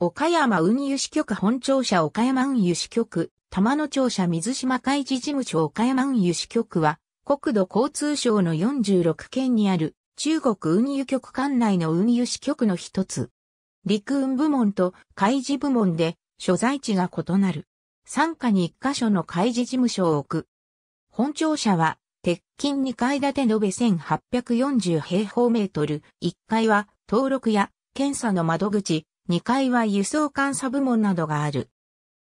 岡山運輸支局本庁舎岡山運輸支局、玉野庁舎水島海事事務所岡山運輸支局は、国土交通省の46県にある中国運輸局管内の運輸支局の一つ。陸運部門と海事部門で所在地が異なる。参加に一箇所の海事事務所を置く。本庁舎は、鉄筋2階建て延べ1840平方メートル、1階は登録や検査の窓口、2階は輸送監査部門などがある。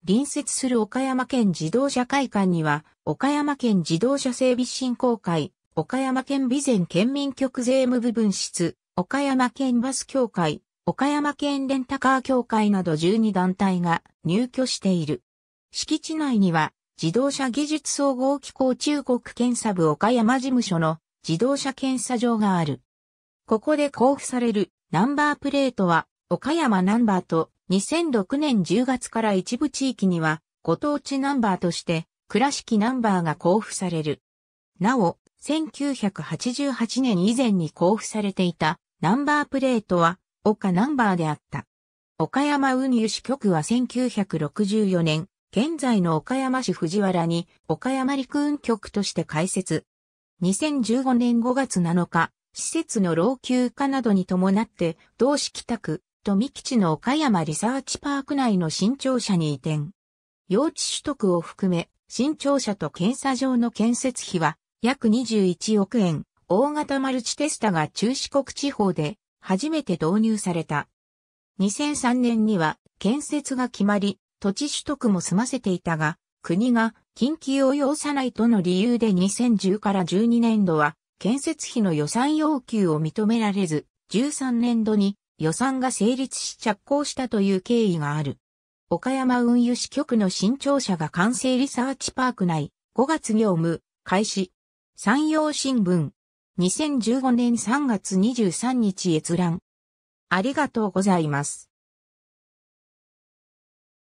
隣接する岡山県自動車会館には、岡山県自動車整備振興会、岡山県備前県民局税務部分室、岡山県バス協会、岡山県レンタカー協会など12団体が入居している。敷地内には、自動車技術総合機構中国検査部岡山事務所の自動車検査場がある。ここで交付されるナンバープレートは岡山ナンバーと2006年10月から一部地域にはご当地ナンバーとして倉敷ナンバーが交付される。なお、1988年以前に交付されていたナンバープレートは岡ナンバーであった。岡山運輸支局は1964年、現在の岡山市藤原に岡山陸運局として開設。2015年5月7日、施設の老朽化などに伴って同市北区富吉の岡山リサーチパーク内の新庁舎に移転。用地取得を含め、新庁舎と検査場の建設費は約21億円、大型マルチテスタが中四国地方で初めて導入された。2003年には建設が決まり、土地取得も済ませていたが、国が緊急を要さないとの理由で2010から12年度は建設費の予算要求を認められず、13年度に予算が成立し着工したという経緯がある。岡山運輸支局の新庁舎が完成リサーチパーク内、5月業務、開始。山陽新聞、2015年3月23日閲覧。ありがとうございます。